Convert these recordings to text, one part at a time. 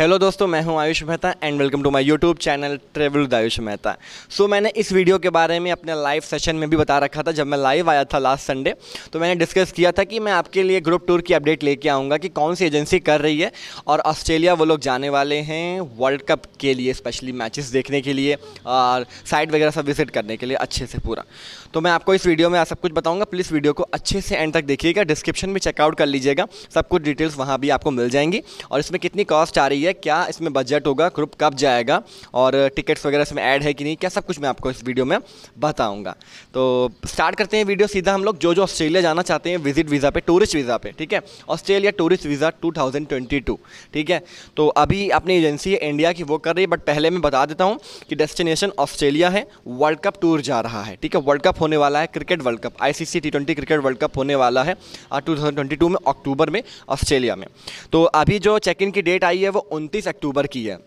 hello दोस्तों मैं हूं Ayush Mehta and welcome to my YouTube channel travel with Ayush Mehta so मैंने इस वीडियो के बारे में अपने लाइव सेशन में भी बता रखा था जब मैं लाइव आया था लास्ट संडे तो मैंने डिस्कस किया था कि मैं आपके लिए ग्रुप टूर की अपडेट लेके आऊँगा कि कौन सी एजेंसी कर रही है और ऑस्ट्रेलिया वो लोग जाने वाले हैं वर्ल्ड कप के लिए स्पेशली मैचेस देखने के लिए और साइट वगैरह सब विजिट करने के लिए अच्छे से पूरा तो मैं आपको इस वीडियो में सब कुछ बताऊँगा प्लीज़ वीडियो को अच्छे से एंड तक देखिएगा डिस्क्रिप्शन में चेकआउट कर लीजिएगा सब कुछ डिटेल्स वहाँ भी आपको मिल जाएंगी और इसमें कितनी कॉस्ट आ रही है है क्या इसमें बजट होगा ग्रुप कब जाएगा और टिकट्स वगैरह इसमें ऐड है कि नहीं क्या सब कुछ मैं आपको इस वीडियो में बताऊँगा तो स्टार्ट करते हैं वीडियो सीधा हम लोग जो जो ऑस्ट्रेलिया जाना चाहते हैं विजिट वीज़ा पे टूरिस्ट वीज़ा पे ठीक है ऑस्ट्रेलिया टूरिस्ट वीज़ा टू ठीक है तो अभी अपनी एजेंसी इंडिया की वो कर रही है बट पहले मैं बता देता हूँ कि डेस्टिनेशन ऑस्ट्रेलिया है वर्ल्ड कप टूर जा रहा है ठीक है वर्ल्ड कप होने वाला है cricket world cup I C cricket world cup होने वाला है टू में अक्टूबर में ऑस्ट्रेलिया में तो अभी जो चेक इन की डेट आई है वो उनतीस अक्टूबर की है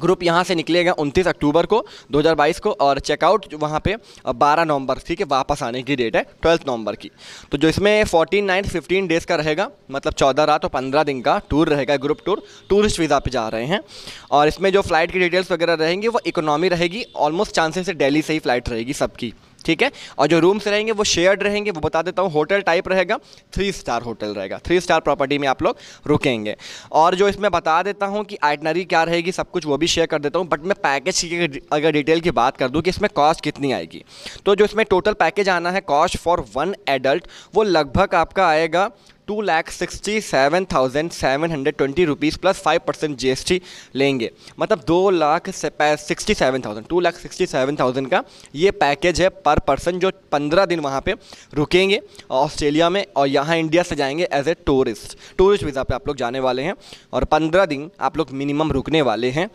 ग्रुप यहाँ से निकलेगा 29 अक्टूबर को 2022 को और चेकआउट वहाँ पे 12 नवंबर ठीक है वापस आने की डेट है ट्वेल्थ नवंबर की तो जो इसमें 14 नाइन्थ 15 डेज़ का रहेगा मतलब 14 रात और 15 दिन का टूर रहेगा ग्रुप टूर टूरिस्ट वीज़ा पे जा रहे हैं और इसमें जो फ्लाइट की डिटेल्स वगैरह रहेंगी वो इकोनॉमी रहेगी ऑलमोस्ट चांसेस है डेली से ही फ्लाइट रहेगी सबकी ठीक है और जो रूम्स रहेंगे वो शेयर्ड रहेंगे वो बता देता हूँ होटल टाइप रहेगा थ्री स्टार होटल रहेगा थ्री स्टार प्रॉपर्टी में आप लोग रुकेंगे और जो इसमें बता देता हूँ कि आइटनरी क्या रहेगी सब कुछ वो भी शेयर कर देता हूँ बट मैं पैकेज की अगर डिटेल की बात कर दूँ कि इसमें कॉस्ट कितनी आएगी तो जो इसमें टोटल पैकेज आना है कॉस्ट फॉर वन एडल्ट वो लगभग आपका आएगा two lakh sixty seven thousand seven hundred twenty rupees plus five percent G S T लेंगे मतलब दो lakh sixty seven thousand two lakh sixty seven thousand का ये पैकेज है पर पर्सन जो पंद्रह दिन वहाँ पे रुकेंगे ऑस्ट्रेलिया में और यहाँ इंडिया से जाएंगे as a tourist tourist visa पे आप लोग जाने वाले हैं और पंद्रह दिन आप लोग मिनिमम रुकने वाले हैं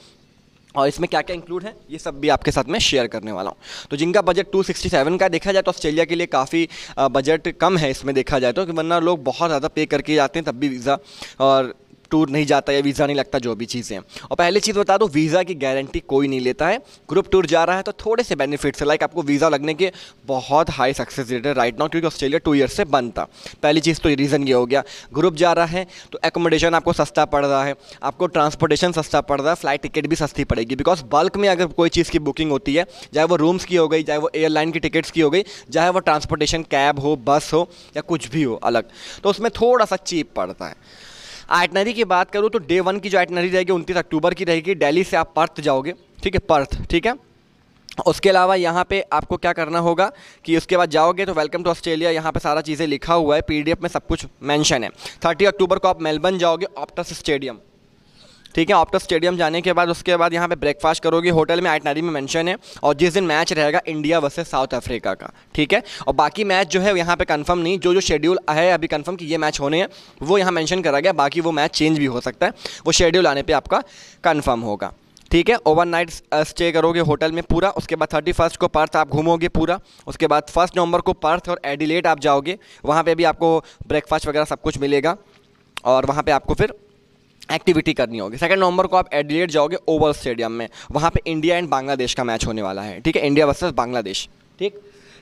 और इसमें क्या क्या इंक्लूड है ये सब भी आपके साथ मैं शेयर करने वाला हूँ तो जिनका बजट 267 का देखा जाए तो ऑस्ट्रेलिया के लिए काफ़ी बजट कम है इसमें देखा जाए तो कि वरना लोग बहुत ज़्यादा पे करके जाते हैं तब भी वीज़ा और टूर नहीं जाता या वीज़ा नहीं लगता जो भी चीज़ें और पहली चीज़ बता दो वीज़ा की गारंटी कोई नहीं लेता है ग्रुप टूर जा रहा है तो थोड़े से बेनिफिट्स है लाइक आपको वीज़ा लगने के बहुत हाई सक्सेस रेट है राइट नाउ क्योंकि ऑस्ट्रेलिया टू ईयर से बंद था पहली चीज़ तो रीज़न ये हो गया ग्रुप जा रहा है तो एकोमोडेशन आपको सस्ता पड़ रहा है आपको ट्रांसपोर्टेशन सस्ता पड़ रहा है फ्लाइट टिकट भी सस्ती पड़ेगी बिकॉज बल्क में अगर कोई चीज़ की बुकिंग होती है चाहे वो रूम्स की हो गई चाहे वो एयरलाइन की टिकट्स की हो गई चाहे वो ट्रांसपोर्टेशन कैब हो बस हो या कुछ भी हो अलग तो उसमें थोड़ा सा चीप पड़ता है आइटनरी की बात करूँ तो डे वन की जो आइटनरी रहेगी उनतीस अक्टूबर की रहेगी डेली से आप पर्थ जाओगे ठीक है पर्थ ठीक है उसके अलावा यहाँ पे आपको क्या करना होगा कि उसके बाद जाओगे तो वेलकम टू ऑस्ट्रेलिया यहाँ पे सारा चीज़ें लिखा हुआ है पीडीएफ में सब कुछ मेंशन है थर्टी अक्टूबर को आप मेलबर्न जाओगे ऑप्टस स्टेडियम ठीक है आपका स्टेडियम जाने के बाद उसके बाद यहाँ पे ब्रेकफास्ट करोगे होटल में आइटनरी में मेंशन है और जिस दिन मैच रहेगा इंडिया वर्सेस साउथ अफ्रीका का ठीक है और बाकी मैच जो है यहाँ पे कंफर्म नहीं जो जो शेड्यूल है अभी कंफर्म कि ये मैच होने हैं वो यहाँ मैंशन करा गया बाकी वो मैच चेंज भी हो सकता है वो शेड्यूल आने पर आपका कन्फर्म होगा ठीक है ओवरनाइट स्टे uh, करोगे होटल में पूरा उसके बाद थर्टी फर्स्ट को पर्थ आप घूमोगे पूरा उसके बाद फर्स्ट नवंबर को पर्थ और एडिलेट आप जाओगे वहाँ पे भी आपको ब्रेकफास्ट वगैरह सब कुछ मिलेगा और वहाँ पे आपको फिर एक्टिविटी करनी होगी सेकंड नवंबर को आप एडिलेट जाओगे ओवल स्टेडियम में वहाँ पे इंडिया एंड बांग्लादेश का मैच होने वाला है ठीक है इंडिया वर्सेस बांग्लादेश ठीक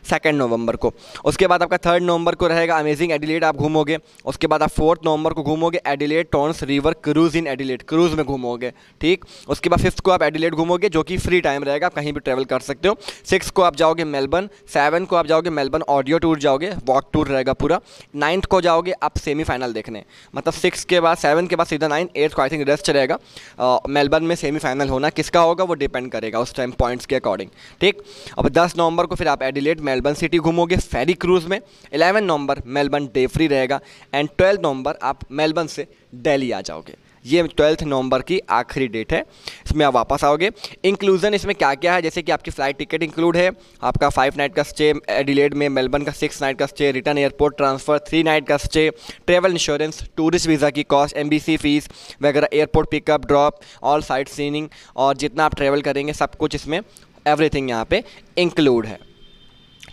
सेकेंड नवंबर को उसके बाद आपका थर्ड नवंबर को रहेगा अमेजिंग एडिलेट आप घूमोगे उसके बाद आप फोर्थ नवंबर को घूमोगे Adelaide Torrens river cruise in Adelaide cruise में घूमोगे ठीक उसके बाद फिफ्थ को आप एडिलेट घूमोगे जो कि फ्री टाइम रहेगा आप कहीं भी ट्रेवल कर सकते हो सिक्स को आप जाओगे मेलबर्न सेवन को आप जाओगे मेलबर्न ऑडियो टूर जाओगे वॉक टूर रहेगा पूरा नाइन्थ को जाओगे आप सेमीफाइनल देखने मतलब सिक्स के बाद सेवन के बाद सीधा नाइन एट्थ को आई थिंक रेस्ट रहेगा मेलबर्न में सेमीफाइनल होना किसका होगा वो डिपेंड करेगा उस टाइम पॉइंट्स के अकॉर्डिंग ठीक अब दस नवंबर को फिर आप एडिलेट मेलबर्न सिटी घूमोगे फेरी क्रूज़ में 11 नवंबर मेलबर्न डे फ्री रहेगा एंड ट्वेल्थ नवंबर आप मेलबर्न से दिल्ली आ जाओगे ये ट्वेल्थ नवंबर की आखिरी डेट है इसमें आप वापस आओगे इंक्लूजन इसमें क्या क्या है जैसे कि आपकी फ़्लाइट टिकट इंक्लूड है आपका फाइव नाइट का स्टे एडिलेड में मेलबर्न का सिक्स नाइट का stay return airport transfer three night का stay travel insurance tourist visa की कॉस्ट एम फ़ीस वगैरह airport pickup drop all sightseeing और जितना आप ट्रेवल करेंगे सब कुछ इसमें एवरीथिंग यहाँ पे इंक्लूड है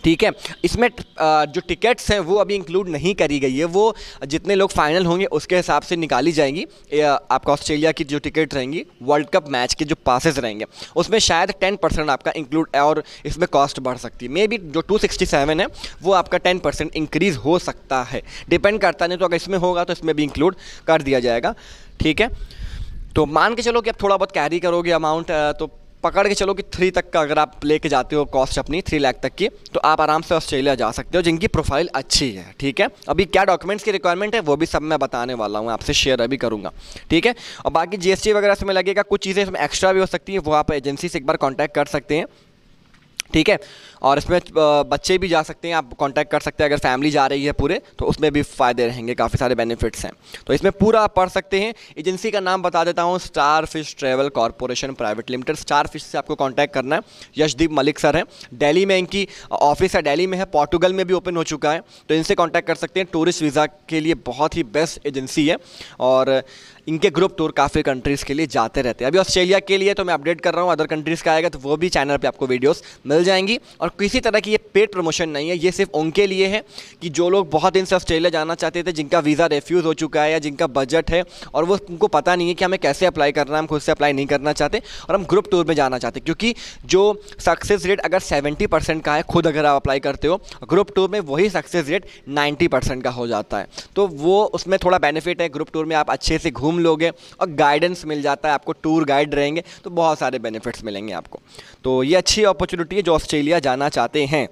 ठीक है इसमें जो टिकट्स हैं वो अभी इंक्लूड नहीं करी गई है वो जितने लोग फाइनल होंगे उसके हिसाब से निकाली जाएंगी आपका ऑस्ट्रेलिया की जो टिकट रहेंगी वर्ल्ड कप मैच के जो पासेस रहेंगे उसमें शायद टेन परसेंट आपका इंक्लूड और इसमें कॉस्ट बढ़ सकती है मे बी जो टू सिक्सटी सेवन है वो आपका टेन परसेंट इंक्रीज़ हो सकता है डिपेंड करता नहीं तो अगर इसमें होगा तो इसमें भी इंक्लूड कर दिया जाएगा ठीक है तो मान के चलो कि आप थोड़ा बहुत कैरी करोगे अमाउंट तो पकड़ के चलो कि थ्री तक का अगर आप लेके जाते हो कॉस्ट अपनी थ्री लाख तक की तो आप आराम से ऑस्ट्रेलिया जा सकते हो जिनकी प्रोफाइल अच्छी है ठीक है अभी क्या डॉक्यूमेंट्स की रिक्वायरमेंट है वो भी सब मैं बताने वाला हूँ आपसे शेयर अभी करूँगा ठीक है और बाकी जी वगैरह इसमें लगेगा कुछ चीज़ें इसमें एक्स्ट्रा भी हो सकती है वो आप एजेंसी से एक बार कॉन्टैक्ट कर सकते हैं ठीक है और इसमें बच्चे भी जा सकते हैं आप कांटेक्ट कर सकते हैं अगर फैमिली जा रही है पूरे तो उसमें भी फ़ायदे रहेंगे काफ़ी सारे बेनिफिट्स हैं तो इसमें पूरा आप पढ़ सकते हैं एजेंसी का नाम बता देता हूँ Starfish travel corporation private limited star fish से आपको कॉन्टैक्ट करना है यशदीप मलिक सर हैं डेली में इनकी ऑफिस है डेली में है पोर्टुगल में भी ओपन हो चुका है तो इनसे कॉन्टैक्ट कर सकते हैं टूरिस्ट वीज़ा के लिए बहुत ही बेस्ट एजेंसी है और इनके ग्रुप टूर काफ़ी कंट्रीज़ के लिए जाते रहते हैं अभी ऑस्ट्रेलिया के लिए तो मैं अपडेट कर रहा हूँ अदर कंट्रीज़ का आएगा तो वो भी चैनल पर आपको वीडियोज़ मिल मिल जाएंगी और किसी तरह की ये पेड प्रमोशन नहीं है ये सिर्फ उनके लिए है कि जो लोग बहुत दिन से ऑस्ट्रेलिया जाना चाहते थे जिनका वीज़ा रेफ्यूज़ हो चुका है या जिनका बजट है और वो उनको पता नहीं है कि हमें कैसे अप्लाई करना है हम खुद से अप्लाई नहीं करना चाहते और हम ग्रुप टूर में जाना चाहते क्योंकि जो सक्सेस रेट अगर सेवेंटी परसेंट का है खुद अगर आप अप्लाई करते हो ग्रुप टूर में वही सक्सेस रेट नाइन्टी परसेंट का हो जाता है तो वो उसमें थोड़ा बेनिफिट है ग्रुप टूर में आप अच्छे से घूम लोगे और गाइडेंस मिल जाता है आपको टूर गाइड रहेंगे तो बहुत सारे बेनिफिट्स मिलेंगे आपको तो ये अच्छी अपॉर्चुनिटी है जो ऑस्ट्रेलिया जाना चाहते हैं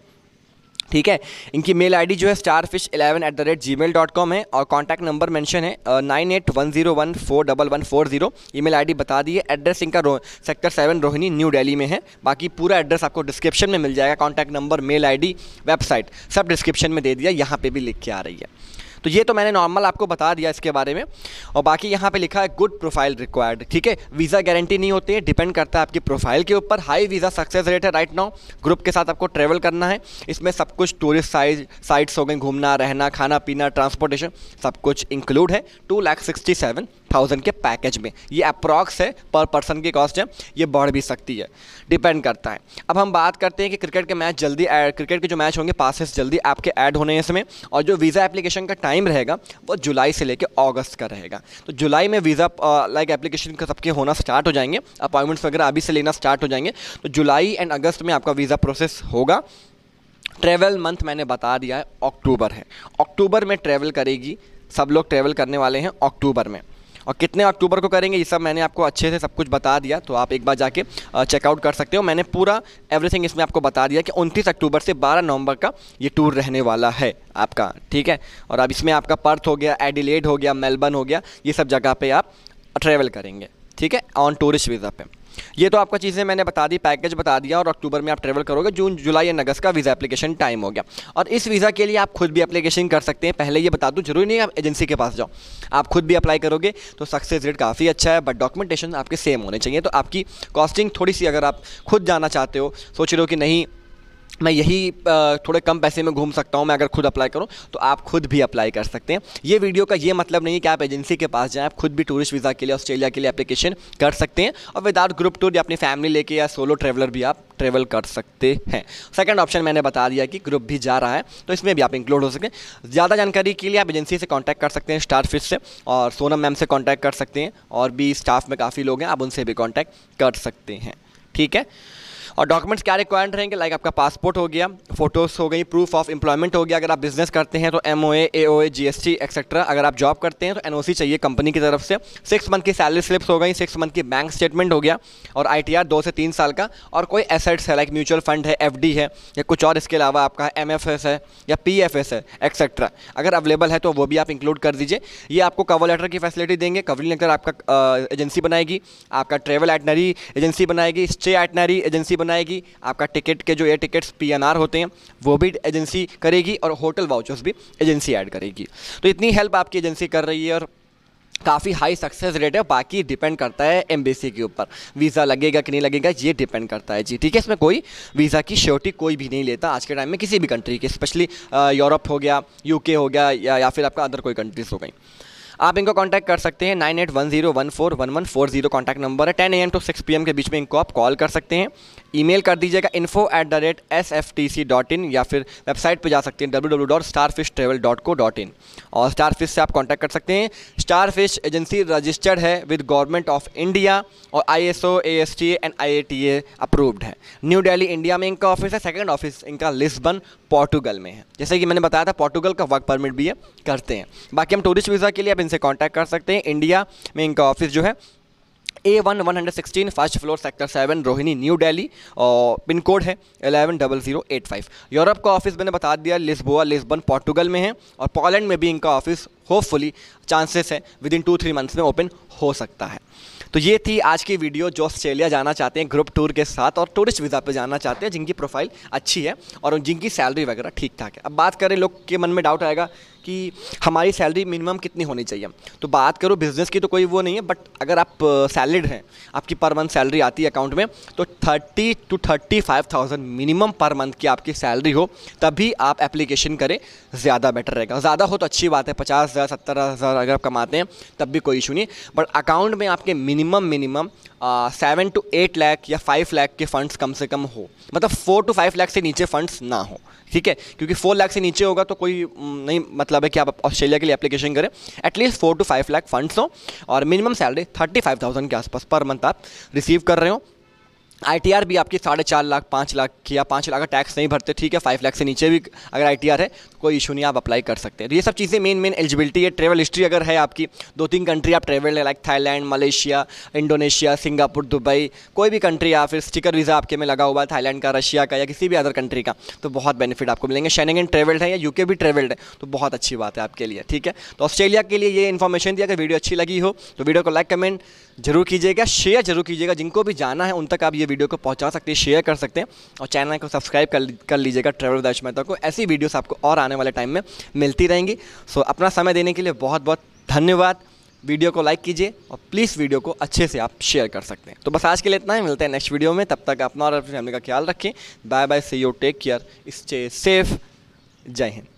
ठीक है इनकी मेल आईडी जो है Starfish eleven at the rate Gmail dot com है और कॉन्टैक्ट नंबर मेंशन है nine eight one zero one four double one four zero email I बता दी है एड्रेस इनका sector seven Rohini New Delhi में है बाकी पूरा एड्रेस आपको डिस्क्रिप्शन में मिल जाएगा contact number mail I website सब डिस्क्रिप्शन में दे दिया यहाँ पर भी लिख के आ रही है तो ये तो मैंने नॉर्मल आपको बता दिया इसके बारे में और बाकी यहाँ पे लिखा है गुड प्रोफाइल रिक्वायर्ड ठीक है वीज़ा गारंटी नहीं होती है डिपेंड करता है आपकी प्रोफाइल के ऊपर हाई वीज़ा सक्सेस रेट है राइट नाउ ग्रुप के साथ आपको ट्रेवल करना है इसमें सब कुछ टूरिस्ट साइज साइट्स हो गई घूमना रहना खाना पीना ट्रांसपोर्टेशन सब कुछ इंक्लूड है two lakh sixty seven thousand के पैकेज में ये अप्रॉक्स है पर पर्सन की कॉस्ट है ये बढ़ भी सकती है डिपेंड करता है अब हम बात करते हैं कि क्रिकेट के मैच जल्दी क्रिकेट के जो मैच होंगे पासिस जल्दी आपके ऐड होने हैं इसमें और जो वीज़ा एप्लीकेशन का टाइम रहेगा वो जुलाई से लेकर अगस्त का रहेगा तो जुलाई में वीज़ा लाइक एप्लीकेशन का सबके होना स्टार्ट हो जाएंगे अपॉइंटमेंट्स वगैरह अभी से लेना स्टार्ट हो जाएंगे तो जुलाई एंड अगस्त में आपका वीज़ा प्रोसेस होगा ट्रैवल मंथ मैंने बता दिया है अक्टूबर है अक्टूबर में ट्रैवल करेगी सब लोग ट्रैवल करने वाले हैं अक्टूबर में और कितने अक्टूबर को करेंगे ये सब मैंने आपको अच्छे से सब कुछ बता दिया तो आप एक बार जाके चेकआउट कर सकते हो मैंने पूरा एवरीथिंग इसमें आपको बता दिया कि उनतीस अक्टूबर से बारह नवंबर का ये टूर रहने वाला है आपका ठीक है और अब इसमें आपका पर्थ हो गया एडिलेड हो गया मेलबर्न हो गया ये सब जगह पर आप ट्रैवल करेंगे ठीक है ऑन टूरिस्ट वीज़ा पे ये तो आपका चीज़ें मैंने बता दी पैकेज बता दिया और अक्टूबर में आप ट्रेवल करोगे जून जुलाई एंड अगस्त का वीज़ा एप्लीकेशन टाइम हो गया और इस वीज़ा के लिए आप खुद भी अपलीकेशन कर सकते हैं पहले ये बता दूँ जरूरी नहीं आप एजेंसी के पास जाओ आप खुद भी अप्लाई करोगे तो सक्सेस रेट काफ़ी अच्छा है बट डॉक्यूमेंटेशन आपके सेम होने चाहिए तो आपकी कॉस्टिंग थोड़ी सी अगर आप खुद जाना चाहते हो सोच रहे हो कि नहीं मैं यही थोड़े कम पैसे में घूम सकता हूँ मैं अगर खुद अप्लाई करूँ तो आप खुद भी अप्लाई कर सकते हैं ये वीडियो का ये मतलब नहीं है कि आप एजेंसी के पास जाएं आप खुद भी टूरिस्ट वीज़ा के लिए ऑस्ट्रेलिया के लिए एप्लीकेशन कर सकते हैं और विदाउट ग्रुप टूर या अपनी फैमिली लेके या सोलो ट्रैवलर भी आप ट्रैवल कर सकते हैं सेकंड ऑप्शन मैंने बता दिया कि ग्रुप भी जा रहा है तो इसमें भी आप इंक्लूड हो सकें ज़्यादा जानकारी के लिए आप एजेंसी से कॉन्टैक्ट कर सकते हैं स्टार फिश से और सोनम मैम से कॉन्टैक्ट कर सकते हैं और भी स्टाफ में काफ़ी लोग हैं आप उनसे भी कॉन्टैक्ट कर सकते हैं ठीक है और डॉक्यूमेंट्स क्या रिक्वायर्ड रहेंगे लाइक आपका पासपोर्ट हो गया फोटोज़ हो गई प्रूफ ऑफ एम्प्लॉयमेंट हो गया अगर आप बिजनेस करते हैं तो M O A GST etcetera अगर आप जॉब करते हैं तो एनओसी चाहिए कंपनी की तरफ से सिक्स मंथ की सैलरी स्लिप्स हो गई सिक्स मंथ की बैंक स्टेटमेंट हो गया और आई दो से तीन साल का और कोई एसेट्स है लाइक म्यूचुअल फंड है एफ है या कुछ और इसके अलावा आपका एम है या पी है एक्सेट्रा अगर अवेलेबल है तो वो भी आप इंक्लूड कर दीजिए ये आपको कवर लेटर की फैसिलिटी देंगे कवरिंग लेटर आपका एजेंसी बनाएगी आपका ट्रेवल एटनरी एजेंसी बनाएगी स्टे एटनरी एजेंसी बनाएगी आपका टिकट के जो एयर टिकट्स पी होते हैं वो भी एजेंसी करेगी और होटल वाउचर्स भी एजेंसी ऐड करेगी तो इतनी हेल्प आपकी एजेंसी कर रही है और काफ़ी हाई सक्सेस रेट है बाकी डिपेंड करता है एम्बेसी के ऊपर वीज़ा लगेगा कि नहीं लगेगा ये डिपेंड करता है जी ठीक है इसमें कोई वीज़ा की श्योरिटी कोई भी नहीं लेता आज के टाइम में किसी भी कंट्री की स्पेशली यूरोप हो गया यूके हो गया या, या फिर आपका अदर कोई कंट्रीज़ हो गई आप इनको कॉन्टैक्ट कर सकते हैं nine eight one zero one four one one four zero contact number है ten A M two six P M के बीच में इनको आप कॉल कर सकते हैं ईमेल कर दीजिएगा info at the rate S F T C dot in या फिर वेबसाइट पर जा सकते हैं W W dot star fish travel dot co dot in और स्टार फिश से आप कॉन्टैक्ट कर सकते हैं स्टार फिश एजेंसी रजिस्टर्ड है विद गवर्नमेंट ऑफ इंडिया और I S O A S T and I A T A approved है New Delhi India में इनका ऑफिस है सेकेंड ऑफिस इनका लिस्बन पोर्टुगल में है जैसे कि मैंने बताया था पोर्टुगल का वर्क परमिट भी है करते हैं बाकी हम टूरिस्ट वीज़ा के लिए आप इनसे कॉन्टैक्ट कर सकते हैं इंडिया में इनका ऑफिस जो है A one one hundred sixteen first floor sector seven Rohini New Delhi और पिन कोड है eleven double zero eight five Europe का ऑफिस मैंने बता दिया लिस्बोआ लिस्बन पोर्टुगल में है और पोलैंड में भी इनका ऑफिस होपफुली चांसेस है within two three months में ओपन हो सकता है तो ये थी आज की वीडियो जो ऑस्ट्रेलिया जाना चाहते हैं ग्रुप टूर के साथ और टूरिस्ट वीज़ा पे जाना चाहते हैं जिनकी प्रोफाइल अच्छी है और जिनकी सैलरी वगैरह ठीक ठाक है अब बात करें लोग के मन में डाउट आएगा कि हमारी सैलरी मिनिमम कितनी होनी चाहिए तो बात करो बिज़नेस की तो कोई वो नहीं है बट अगर आप सैलरीड हैं आपकी पर मंथ सैलरी आती है अकाउंट में तो thirty two thirty five thousand minimum per month की आपकी सैलरी हो तभी आप एप्लीकेशन करें ज़्यादा बेटर रहेगा ज़्यादा हो तो अच्छी बात है पचास हज़ार सत्तर हज़ार अगर आप कमाते हैं तब भी कोई इशू नहीं बट अकाउंट में आपके minimum minimum seven two eight lakh या फाइव लाख के फंड्स कम से कम हो मतलब फोर टू फाइव लैख से नीचे फंड्स ना हो ठीक है क्योंकि फोर लाख से नीचे होगा तो कोई नहीं मतलब है कि आप ऑस्ट्रेलिया के लिए एप्लीकेशन करें at least four two five lakh funds हो और minimum salary thirty five thousand के आसपास पर मंथ आप रिसीव कर रहे हो आई भी आपकी साढ़े चार लाख पाँच लाख या पाँच लाख का टैक्स नहीं भरते ठीक है फाइव लाख से नीचे भी अगर आई है तो कोई इशू नहीं आप अप्लाई कर सकते हैं तो ये सब चीज़ें मेन मेन एलिजिबिलिटी है ट्रेवल हिस्ट्री अगर है आपकी दो तीन कंट्री आप ट्रेवल है like Thailand Malaysia Indonesia Singapore Dubai कोई भी कंट्री या फिर स्टिकर वीज़ा आपके में लगा हुआ है थाईलैंड का रशिया का या किसी भी अदर कंट्री का तो बहुत बेनिफिट आपको मिलेंगे शैनिंग ट्रेवल्ड है या यूके भी ट्रेवल्ड है तो बहुत अच्छी बात है आपके लिए ठीक है तो ऑस्ट्रेलिया के लिए ये इन्फॉर्मेशन दिया अगर वीडियो अच्छी लगी हो तो वीडियो को लाइक कमेंट जरूर कीजिएगा शेयर जरूर कीजिएगा जिनको भी जाना है उन तक आप ये वीडियो को पहुंचा सकते हैं शेयर कर सकते हैं और चैनल को सब्सक्राइब कर कर लीजिएगा ट्रेवल दर्श मेहता को ऐसी वीडियोस आपको और आने वाले टाइम में मिलती रहेंगी सो अपना समय देने के लिए बहुत बहुत धन्यवाद वीडियो को लाइक कीजिए और प्लीज़ वीडियो को अच्छे से आप शेयर कर सकते हैं तो बस आज के लिए इतना ही मिलते हैं नेक्स्ट वीडियो में तब तक अपना और अपनी फैमिली का ख्याल रखें bye bye see you take care stay safe जय हिंद